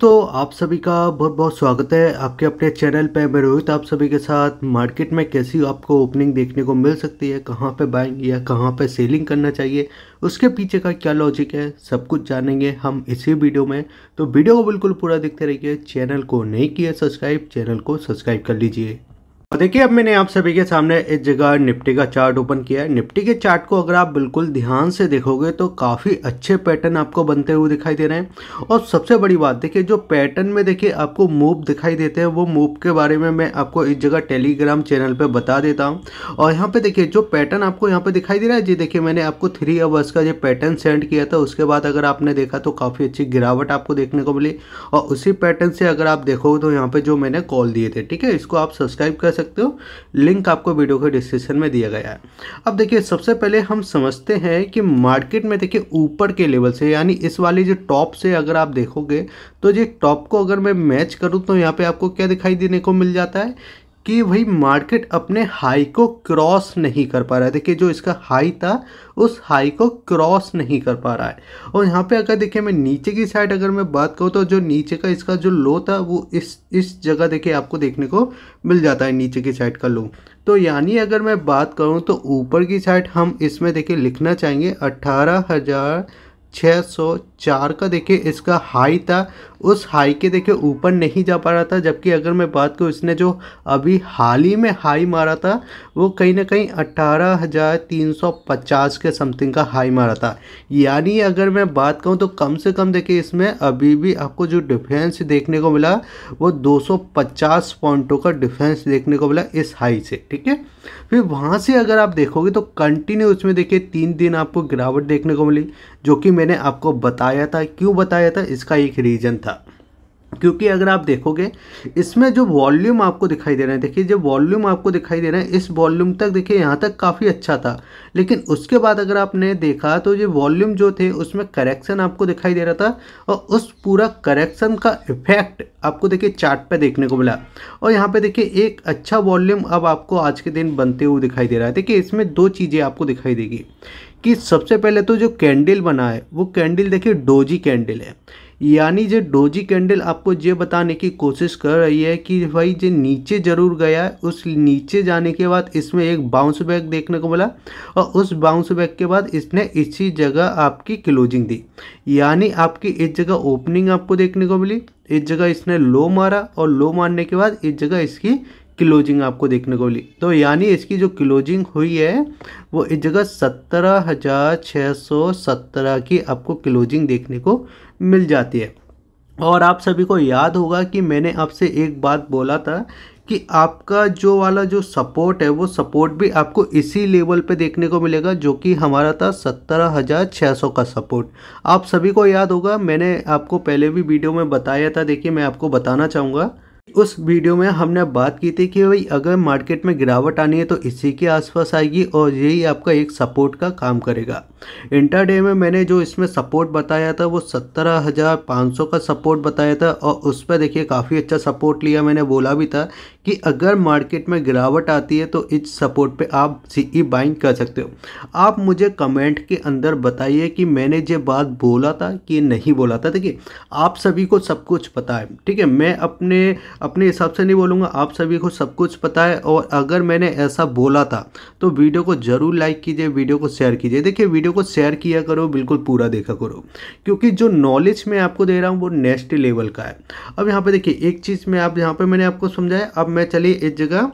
दोस्तों आप सभी का बहुत बहुत स्वागत है आपके अपने चैनल पे मैं रोहित आप सभी के साथ मार्केट में कैसी आपको ओपनिंग देखने को मिल सकती है कहाँ पे बाइंग या कहाँ पे सेलिंग करना चाहिए उसके पीछे का क्या लॉजिक है सब कुछ जानेंगे हम इसी वीडियो में तो वीडियो को बिल्कुल पूरा देखते रहिए चैनल को नहीं किया सब्सक्राइब चैनल को सब्सक्राइब कर लीजिए और तो देखिए अब मैंने आप सभी के सामने इस जगह निफ्टी का चार्ट ओपन किया है निफ्टी के चार्ट को अगर आप बिल्कुल ध्यान से देखोगे तो काफ़ी अच्छे पैटर्न आपको बनते हुए दिखाई दे रहे हैं और सबसे बड़ी बात देखिए जो पैटर्न में देखिए आपको मूव दिखाई देते हैं वो मूव के बारे में मैं आपको इस जगह टेलीग्राम चैनल पर बता देता हूँ और यहाँ पे देखिए जो पैटर्न आपको यहाँ पे दिखाई दे रहा है जी देखिये मैंने आपको थ्री आवर्स का जो पैटर्न सेंड किया था उसके बाद अगर आपने देखा तो काफ़ी अच्छी गिरावट आपको देखने को मिली और उसी पैटर्न से अगर आप देखोगे तो यहाँ पे जो मैंने कॉल दिए थे ठीक है इसको आप सब्सक्राइब कर सकते हो लिंक आपको वीडियो के डिस्क्रिप्शन में दिया गया है अब देखिए सबसे पहले हम समझते हैं कि मार्केट में देखिए ऊपर के लेवल से यानी इस वाली जो टॉप से अगर आप देखोगे तो ये टॉप को अगर मैं मैच करूँ तो यहाँ पर आपको क्या दिखाई देने को मिल जाता है कि भाई मार्केट अपने हाई को क्रॉस नहीं कर पा रहा है देखिए जो इसका हाई था उस हाई को क्रॉस नहीं कर पा रहा है और यहाँ पे अगर देखिए मैं नीचे की साइड अगर मैं बात करूँ तो जो नीचे का इसका जो लो था वो इस इस जगह देखिए आपको देखने को मिल जाता है नीचे की साइड का लो तो यानी अगर मैं बात करूँ तो ऊपर की साइड हम इसमें देखिए लिखना चाहेंगे अट्ठारह हज़ार छः सौ चार का देखिए इसका हाई था उस हाई के देखिए ऊपर नहीं जा पा रहा था जबकि अगर मैं बात करूँ इसने जो अभी हाल ही में हाई मारा था वो कहीं ना कहीं अट्ठारह हज़ार तीन सौ पचास के समथिंग का हाई मारा था यानी अगर मैं बात कहूँ तो कम से कम देखिए इसमें अभी भी आपको जो डिफेंस देखने को मिला वो दो सौ पचास पॉइंटों का डिफेंस देखने को मिला इस हाई से ठीक है फिर वहाँ से अगर आप देखोगे तो कंटिन्यू उसमें देखिए तीन दिन आपको गिरावट देखने को मिली जो कि मैंने आपको बता बताया था क्यों बताया था इसका एक रीज़न था क्योंकि अगर आप देखोगे इसमें जो वॉल्यूम आपको दिखाई दे रहा है देखिए जो वॉल्यूम आपको दिखाई दे रहा है इस वॉल्यूम तक देखिए यहाँ तक काफ़ी अच्छा था लेकिन उसके बाद अगर आपने देखा तो ये वॉल्यूम जो थे उसमें करेक्शन आपको दिखाई दे रहा था और उस पूरा करेक्शन का इफेक्ट आपको देखिए चार्ट पे देखने को मिला और यहाँ पर देखिए एक अच्छा वॉल्यूम अब आपको आज के दिन बनते हुए दिखाई दे रहा है देखिए इसमें दो चीज़ें आपको दिखाई देगी कि सबसे पहले तो जो कैंडल बना है वो कैंडल देखिए डोजी कैंडल है यानी जो डोजी कैंडल आपको ये बताने की कोशिश कर रही है कि भाई जो नीचे ज़रूर गया है उस नीचे जाने के बाद इसमें एक बाउंस बैक देखने को मिला और उस बाउंस बैक के बाद इसने इसी जगह आपकी क्लोजिंग दी यानी आपकी इस जगह ओपनिंग आपको देखने को मिली इस जगह इसने लो मारा और लो मारने के बाद इस जगह इसकी क्लोजिंग आपको देखने को मिली तो यानी इसकी जो क्लोजिंग हुई है वो इस जगह सत्रह हज़ार छः सौ सत्रह की आपको क्लोजिंग देखने को मिल जाती है और आप सभी को याद होगा कि मैंने आपसे एक बात बोला था कि आपका जो वाला जो सपोर्ट है वो सपोर्ट भी आपको इसी लेवल पे देखने को मिलेगा जो कि हमारा था सत्रह हज़ार छः सौ का सपोर्ट आप सभी को याद होगा मैंने आपको पहले भी वीडियो में बताया था देखिए मैं आपको बताना चाहूँगा उस वीडियो में हमने बात की थी कि भाई अगर मार्केट में गिरावट आनी है तो इसी के आसपास आएगी और यही आपका एक सपोर्ट का काम करेगा इंटरडे में मैंने जो इसमें सपोर्ट बताया था वो सत्रह हज़ार पाँच सौ का सपोर्ट बताया था और उस पर देखिए काफ़ी अच्छा सपोर्ट लिया मैंने बोला भी था कि अगर मार्केट में गिरावट आती है तो इस सपोर्ट पर आप सी e बाइंग कर सकते हो आप मुझे कमेंट के अंदर बताइए कि मैंने जो बात बोला था कि नहीं बोला था देखिए आप सभी को सब कुछ पता है ठीक है मैं अपने अपने हिसाब से नहीं बोलूँगा आप सभी को सब कुछ पता है और अगर मैंने ऐसा बोला था तो वीडियो को ज़रूर लाइक कीजिए वीडियो को शेयर कीजिए देखिए वीडियो को शेयर किया करो बिल्कुल पूरा देखा करो क्योंकि जो नॉलेज मैं आपको दे रहा हूँ वो नेक्स्ट लेवल का है अब यहाँ पर देखिए एक चीज़ में आप यहाँ पर मैंने आपको समझाया अब मैं चलिए इस जगह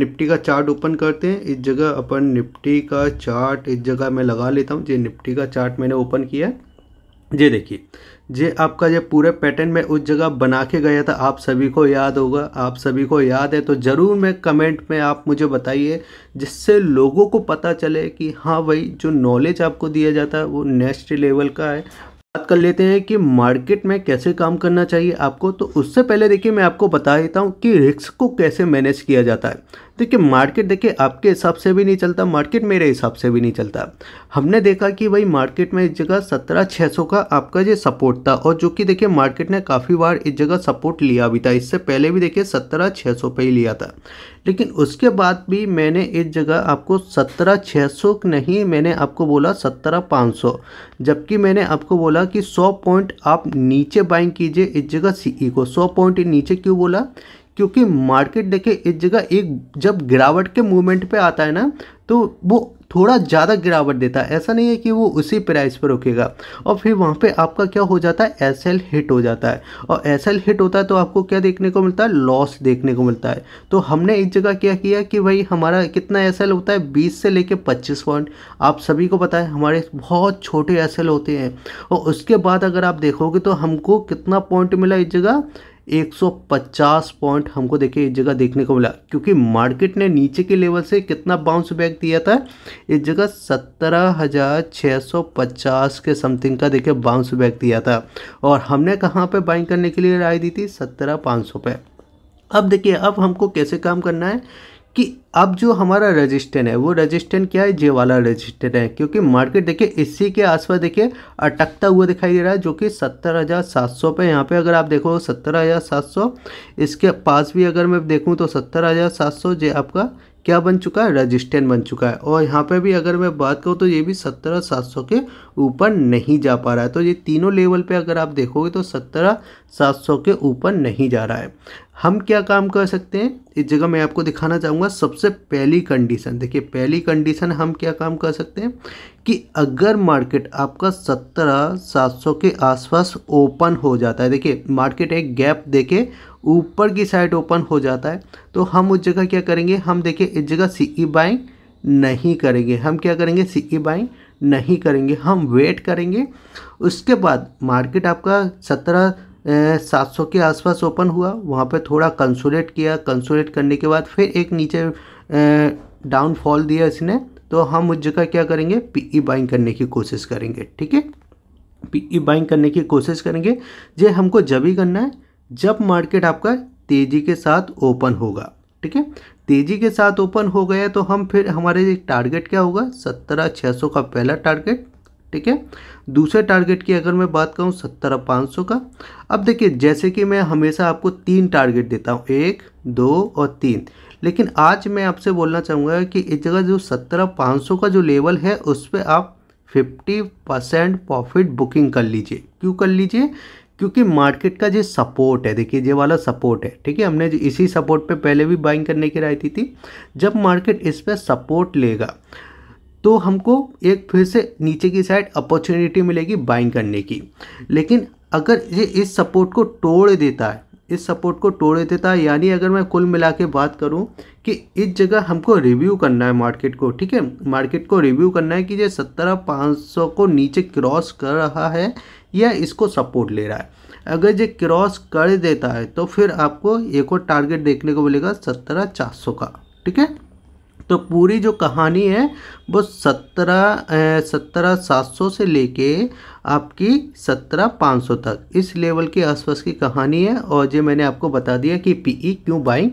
निफ्टी का चार्ट ओपन करते हैं इस जगह अपन निफ्टी का चार्ट इस जगह मैं लगा लेता हूँ जी निफ्टी का चार्ट मैंने ओपन किया जी देखिए जे आपका जब पूरे पैटर्न में उस जगह बना के गया था आप सभी को याद होगा आप सभी को याद है तो ज़रूर मैं कमेंट में आप मुझे बताइए जिससे लोगों को पता चले कि हाँ भाई जो नॉलेज आपको दिया जाता है वो नेक्स्ट लेवल का है बात कर लेते हैं कि मार्केट में कैसे काम करना चाहिए आपको तो उससे पहले देखिए मैं आपको बता देता हूँ कि रिस्क को कैसे मैनेज किया जाता है देखिए मार्केट देखिए आपके हिसाब से भी नहीं चलता मार्केट मेरे हिसाब से भी नहीं चलता हमने देखा कि भाई मार्केट में इस जगह सत्रह छः सौ का आपका जो सपोर्ट था और जो कि देखिए मार्केट ने काफ़ी बार इस जगह सपोर्ट लिया भी था इससे पहले भी देखिए सत्रह छः सौ पर ही लिया था लेकिन उसके बाद भी मैंने इस जगह आपको सत्रह छः सौ नहीं मैंने आपको बोला सत्रह पाँच सौ जबकि मैंने आपको बोला कि सौ पॉइंट आप नीचे बाइंग कीजिए इस जगह सी e को सौ पॉइंट नीचे क्यों बोला क्योंकि मार्केट देखिए इस जगह एक जब गिरावट के मूवमेंट पे आता है ना तो वो थोड़ा ज़्यादा गिरावट देता है ऐसा नहीं है कि वो उसी प्राइस पर रुकेगा और फिर वहाँ पे आपका क्या हो जाता है एस हिट हो जाता है और एस हिट होता है तो आपको क्या देखने को मिलता है लॉस देखने को मिलता है तो हमने इस जगह क्या किया कि भाई हमारा कितना एस होता है बीस से लेके पच्चीस पॉइंट आप सभी को पता है हमारे बहुत छोटे एस होते हैं और उसके बाद अगर आप देखोगे तो हमको कितना पॉइंट मिला इस जगह 150 पॉइंट हमको देखिए इस जगह देखने को मिला क्योंकि मार्केट ने नीचे के लेवल से कितना बाउंस बैक दिया था इस जगह 17,650 के समथिंग का देखिए बाउंस बैक दिया था और हमने कहाँ पे बाइंग करने के लिए राय दी थी सत्रह पाँच पे अब देखिए अब हमको कैसे काम करना है कि अब जो हमारा रजिस्टर है वो रजिस्टर क्या है जे वाला रजिस्टर है क्योंकि मार्केट देखिए इसी के आसपास देखिए अटकता हुआ दिखाई दे रहा है जो कि सत्तर हज़ार सात सौ पे यहाँ पे अगर आप देखो सत्तर हज़ार सात सौ इसके पास भी अगर मैं देखूँ तो सत्तर हज़ार सात सौ जे आपका क्या बन चुका है रजिस्टेंट बन चुका है और यहाँ पे भी अगर मैं बात करूँ तो ये भी सत्रह सात सौ के ऊपर नहीं जा पा रहा है तो ये तीनों लेवल पे अगर आप देखोगे तो सत्रह सात सौ के ऊपर नहीं जा रहा है हम क्या काम कर सकते हैं इस जगह मैं आपको दिखाना चाहूँगा सबसे पहली कंडीशन देखिए पहली कंडीशन हम क्या काम कर सकते हैं कि अगर मार्केट आपका सत्रह सात सौ के आसपास ओपन हो जाता है देखिए मार्केट एक गैप देके ऊपर की साइड ओपन हो जाता है तो हम उस जगह क्या करेंगे हम देखिए इस जगह सी ई बाइंग नहीं करेंगे हम क्या करेंगे सी ई बाइंग नहीं करेंगे हम वेट करेंगे उसके बाद मार्केट आपका सत्रह सात सौ के आसपास ओपन हुआ वहाँ पे थोड़ा कंसोलेट किया कंसोलेट करने के बाद फिर एक नीचे डाउनफॉल दिया इसने तो हम उस जगह क्या करेंगे पीई बाइंग e करने की कोशिश करेंगे ठीक है पीई बाइंग e करने की कोशिश करेंगे ये हमको जब ही करना है जब मार्केट आपका तेज़ी के साथ ओपन होगा ठीक है तेज़ी के साथ ओपन हो गया तो हम फिर हमारे टारगेट क्या होगा सत्रह छः सौ का पहला टारगेट ठीक है दूसरे टारगेट की अगर मैं बात करूँ सत्रह पाँच सौ का अब देखिए जैसे कि मैं हमेशा आपको तीन टारगेट देता हूँ एक दो और तीन लेकिन आज मैं आपसे बोलना चाहूँगा कि इस जगह जो सत्रह पाँच सौ का जो लेवल है उस पर आप फिफ्टी परसेंट प्रॉफिट बुकिंग कर लीजिए क्यों कर लीजिए क्योंकि मार्केट का जो सपोर्ट है देखिए ये वाला सपोर्ट है ठीक है हमने इसी सपोर्ट पे पहले भी बाइंग करने की राय दी थी जब मार्केट इस पर सपोर्ट लेगा तो हमको एक फिर से नीचे की साइड अपॉर्चुनिटी मिलेगी बाइंग करने की लेकिन अगर ये इस सपोर्ट को तोड़ देता है इस सपोर्ट को तोड़ देता है यानी अगर मैं कुल मिला के बात करूं कि इस जगह हमको रिव्यू करना है मार्केट को ठीक है मार्केट को रिव्यू करना है कि ये सत्रह पाँच सौ को नीचे क्रॉस कर रहा है या इसको सपोर्ट ले रहा है अगर ये क्रॉस कर देता है तो फिर आपको एक और टारगेट देखने को मिलेगा सत्रह चार सौ का ठीक है तो पूरी जो कहानी है वो सत्रह सत्रह सात सौ से लेके आपकी सत्रह पाँच सौ तक इस लेवल के आसपास की कहानी है और ये मैंने आपको बता दिया कि पीई e क्यों बाइंग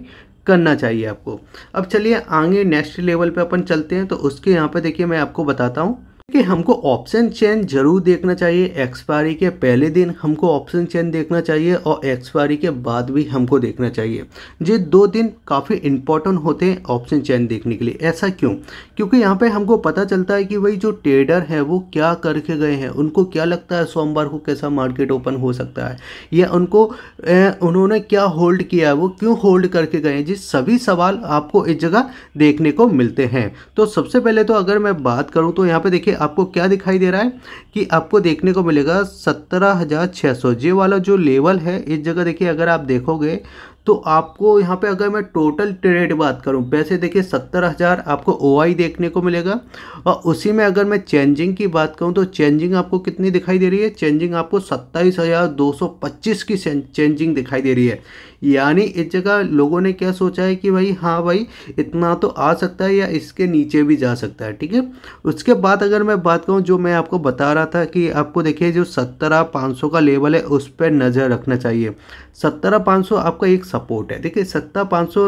करना चाहिए आपको अब चलिए आगे नेक्स्ट लेवल पे अपन चलते हैं तो उसके यहाँ पे देखिए मैं आपको बताता हूँ कि हमको ऑप्शन चेन जरूर देखना चाहिए एक्सपायरी के पहले दिन हमको ऑप्शन चेन देखना चाहिए और एक्सपायरी के बाद भी हमको देखना चाहिए ये दो दिन काफ़ी इंपॉर्टेंट होते हैं ऑप्शन चेन देखने के लिए ऐसा क्यों क्योंकि यहाँ पे हमको पता चलता है कि भाई जो ट्रेडर है वो क्या करके गए हैं उनको क्या लगता है सोमवार को कैसा मार्केट ओपन हो सकता है या उनको ए, उन्होंने क्या होल्ड किया है वो क्यों होल्ड करके गए हैं जिस सभी सवाल आपको इस जगह देखने को मिलते हैं तो सबसे पहले तो अगर मैं बात करूँ तो यहाँ पर देखिए आपको क्या दिखाई दे रहा है कि आपको देखने को मिलेगा सत्रह हज़ार छः सौ ये वाला जो लेवल है इस जगह देखिए अगर आप देखोगे तो आपको यहाँ पे अगर मैं टोटल ट्रेड बात करूँ वैसे देखिए सत्तर हज़ार आपको ओ देखने को मिलेगा और उसी में अगर मैं चेंजिंग की बात करूँ तो चेंजिंग आपको कितनी दिखाई दे रही है चेंजिंग आपको सत्ताईस हज़ार दो सौ पच्चीस की चेंजिंग दिखाई दे रही है यानी इस जगह लोगों ने क्या सोचा है कि भाई हाँ भाई इतना तो आ सकता है या इसके नीचे भी जा सकता है ठीक है उसके बाद अगर मैं बात करूँ जो मैं आपको बता रहा था कि आपको देखिए जो सत्रह पाँच का लेवल है उस पर नज़र रखना चाहिए सत्रह पाँच आपका एक सपोर्ट है देखिए सत्ता 500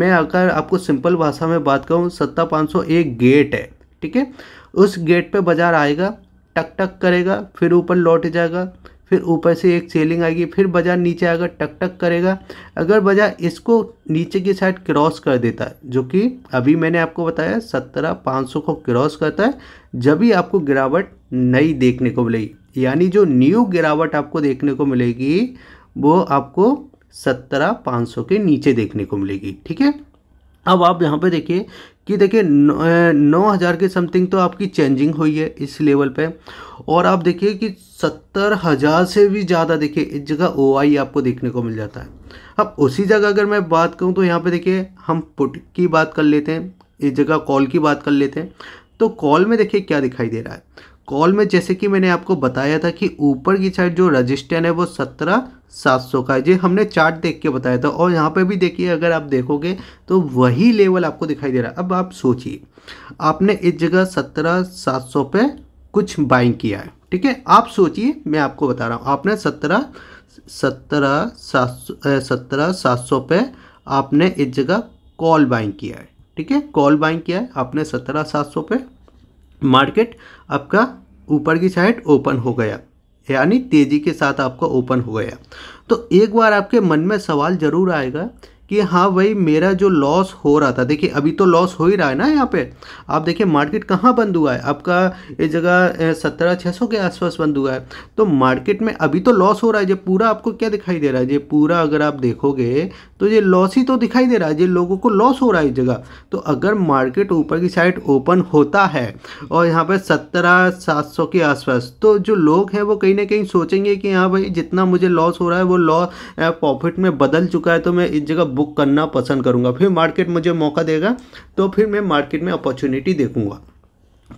में अगर आपको सिंपल भाषा में बात करूँ सत्ता 500 एक गेट है ठीक है उस गेट पे बाजार आएगा टक टक करेगा फिर ऊपर लौट जाएगा फिर ऊपर से एक सेलिंग आएगी फिर बाजार नीचे आएगा टक टक करेगा अगर बाजार इसको नीचे की साइड क्रॉस कर देता है जो कि अभी मैंने आपको बताया सत्रह पाँच सौ को क्रॉस करता है जब भी आपको गिरावट नई देखने को मिलेगी यानी जो न्यू गिरावट आपको देखने को मिलेगी वो आपको सत्रह पाँच सौ के नीचे देखने को मिलेगी ठीक है अब आप यहाँ पे देखिए कि देखिए नौ हज़ार के समथिंग तो आपकी चेंजिंग हुई है इस लेवल पे और आप देखिए कि सत्तर हज़ार से भी ज़्यादा देखिए इस जगह ओ आपको देखने को मिल जाता है अब उसी जगह अगर मैं बात करूँ तो यहाँ पे देखिए हम पुट की बात कर लेते हैं इस जगह कॉल की बात कर लेते हैं तो कॉल में देखिए क्या दिखाई दे रहा है कॉल में जैसे कि मैंने आपको बताया था कि ऊपर की साइड जो रजिस्टर है वो सत्रह सात सौ का है जी हमने चार्ट देख के बताया था और यहाँ पे भी देखिए अगर आप देखोगे तो वही लेवल आपको दिखाई दे रहा है अब आप सोचिए आपने इस जगह सत्रह सात सौ पे कुछ बाइंग किया है ठीक है आप सोचिए मैं आपको बता रहा हूँ आपने सत्रह सत्रह सात सौ सत्रह सात सौ पर आपने इस जगह कॉल बाइंग किया है ठीक है कॉल बाइंग किया है आपने सत्रह सात सौ पर मार्केट आपका ऊपर की साइड ओपन हो गया यानी तेज़ी के साथ आपका ओपन हो गया तो एक बार आपके मन में सवाल ज़रूर आएगा कि हाँ भाई मेरा जो लॉस हो रहा था देखिए अभी तो लॉस हो ही रहा है ना यहाँ पे आप देखिए मार्केट कहाँ बंद हुआ है आपका इस जगह सत्रह छः सौ के आसपास बंद हुआ है तो मार्केट में अभी तो लॉस हो रहा है ये पूरा आपको क्या दिखाई दे रहा है ये पूरा अगर आप देखोगे तो ये लॉस ही तो दिखाई दे रहा है ये लोगों को लॉस हो रहा है इस जगह तो अगर मार्केट ऊपर की साइड ओपन होता है और यहाँ पर सत्रह सात सौ के आसपास तो जो लोग हैं वो कहीं ना कहीं सोचेंगे कि हाँ भाई जितना मुझे लॉस हो रहा है वो लॉस प्रॉफिट में बदल चुका है तो मैं इस जगह बुक करना पसंद करूंगा फिर मार्केट मुझे मौका देगा तो फिर मैं मार्केट में अपॉर्चुनिटी देखूंगा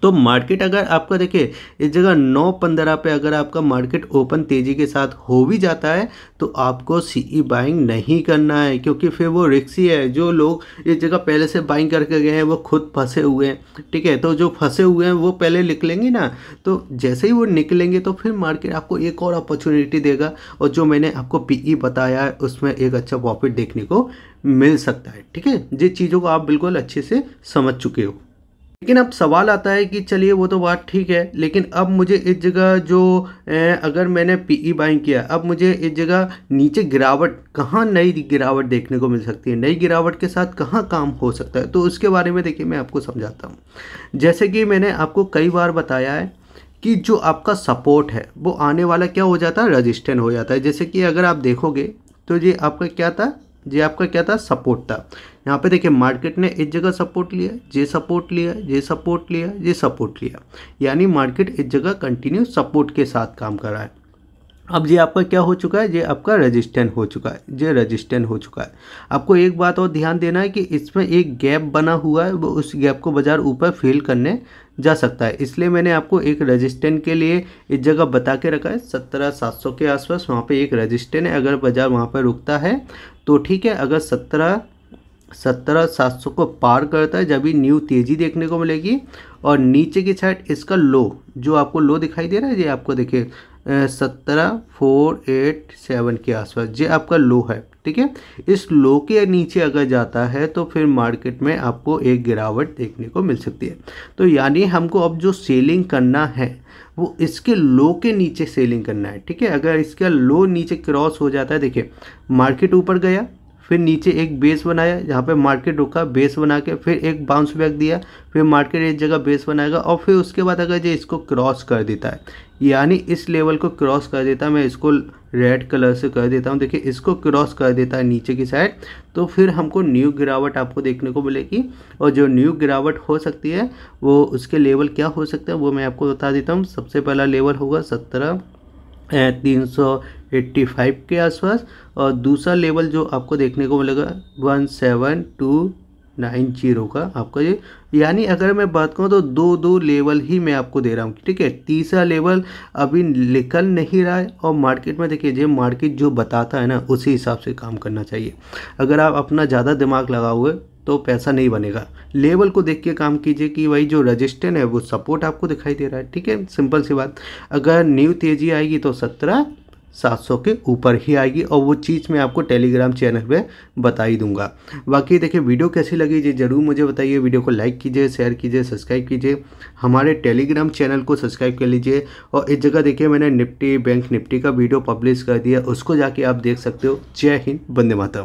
तो मार्केट अगर आपका देखिए इस जगह नौ पंद्रह पे अगर आपका मार्केट ओपन तेज़ी के साथ हो भी जाता है तो आपको सीई बाइंग e नहीं करना है क्योंकि फिर वो रिक्सी है जो लोग इस जगह पहले से बाइंग करके गए हैं वो खुद फंसे हुए हैं ठीक है तो जो फंसे हुए हैं वो पहले लेंगे ना तो जैसे ही वो निकलेंगे तो फिर मार्केट आपको एक और अपॉर्चुनिटी देगा और जो मैंने आपको पी e बताया है उसमें एक अच्छा प्रॉफिट देखने को मिल सकता है ठीक है जिस चीज़ों को आप बिल्कुल अच्छे से समझ चुके हो लेकिन अब सवाल आता है कि चलिए वो तो बात ठीक है लेकिन अब मुझे इस जगह जो अगर मैंने पीई बाइंग e किया अब मुझे इस जगह नीचे गिरावट कहाँ नई गिरावट देखने को मिल सकती है नई गिरावट के साथ कहाँ काम हो सकता है तो उसके बारे में देखिए मैं आपको समझाता हूँ जैसे कि मैंने आपको कई बार बताया है कि जो आपका सपोर्ट है वो आने वाला क्या हो जाता है रजिस्टेंट हो जाता है जैसे कि अगर आप देखोगे तो ये आपका क्या था ये आपका क्या था सपोर्ट था यहाँ पे देखिए मार्केट ने इस जगह सपोर्ट लिया जे सपोर्ट लिया जे सपोर्ट लिया जे सपोर्ट लिया यानी मार्केट इस जगह कंटिन्यू सपोर्ट के साथ काम कर रहा है अब ये आपका क्या हो चुका है ये आपका रजिस्टेंट हो चुका है ये रजिस्टेंट हो चुका है आपको एक बात और ध्यान देना है कि इसमें एक गैप बना हुआ है वो उस गैप को बाज़ार ऊपर फिल करने जा सकता है इसलिए मैंने आपको एक रजिस्टेंट के लिए इस जगह बता के रखा है सत्रह सात सौ के आसपास वहाँ पे एक रजिस्टेंट है अगर बाज़ार वहाँ पर रुकता है तो ठीक है अगर सत्रह सत्रह सात सौ को पार करता है जब ही न्यू तेज़ी देखने को मिलेगी और नीचे की साइड इसका लो जो आपको लो दिखाई दे रहा है ये आपको देखिए सत्रह फोर एट सेवन के आसपास ये आपका लो है ठीक है इस लो के नीचे अगर जाता है तो फिर मार्केट में आपको एक गिरावट देखने को मिल सकती है तो यानी हमको अब जो सेलिंग करना है वो इसके लो के नीचे सेलिंग करना है ठीक है अगर इसका लो नीचे क्रॉस हो जाता है देखिए मार्केट ऊपर गया फिर नीचे एक बेस बनाया जहाँ पे मार्केट रुका बेस बना के फिर एक बाउंस बैक दिया फिर मार्केट एक जगह बेस बनाएगा और फिर उसके बाद अगर ये इसको क्रॉस कर देता है यानी इस लेवल को क्रॉस कर देता मैं इसको रेड कलर से कर देता हूँ देखिए इसको क्रॉस कर देता है नीचे की साइड तो फिर हमको न्यू गिरावट आपको देखने को मिलेगी और जो न्यू गिरावट हो सकती है वो उसके लेवल क्या हो सकते हैं वो मैं आपको बता देता हूँ सबसे पहला लेवल होगा सत्रह तीन सौ एट्टी फाइव के आसपास और दूसरा लेवल जो आपको देखने को मिलेगा one seven two nine zero का आपका ये यानी अगर मैं बात करूँ तो दो दो लेवल ही मैं आपको दे रहा हूँ ठीक है तीसरा लेवल अभी निकल नहीं रहा है और मार्केट में देखिए जो मार्केट जो बताता है ना उसी हिसाब से काम करना चाहिए अगर आप अपना ज़्यादा दिमाग लगाओगे तो पैसा नहीं बनेगा लेवल को देख के काम कीजिए कि भाई जो रजिस्टेंट है वो सपोर्ट आपको दिखाई दे रहा है ठीक है सिंपल सी बात अगर न्यू तेजी आएगी तो सत्रह 700 के ऊपर ही आएगी और वो चीज़ मैं आपको टेलीग्राम चैनल पे बता ही दूंगा बाकी देखिए वीडियो कैसी लगी जी ज़रूर मुझे बताइए वीडियो को लाइक कीजिए शेयर कीजिए सब्सक्राइब कीजिए हमारे टेलीग्राम चैनल को सब्सक्राइब कर लीजिए और इस जगह देखिए मैंने निफ्टी बैंक निफ्टी का वीडियो पब्लिश कर दिया उसको जाके आप देख सकते हो जय हिंद बंदे माता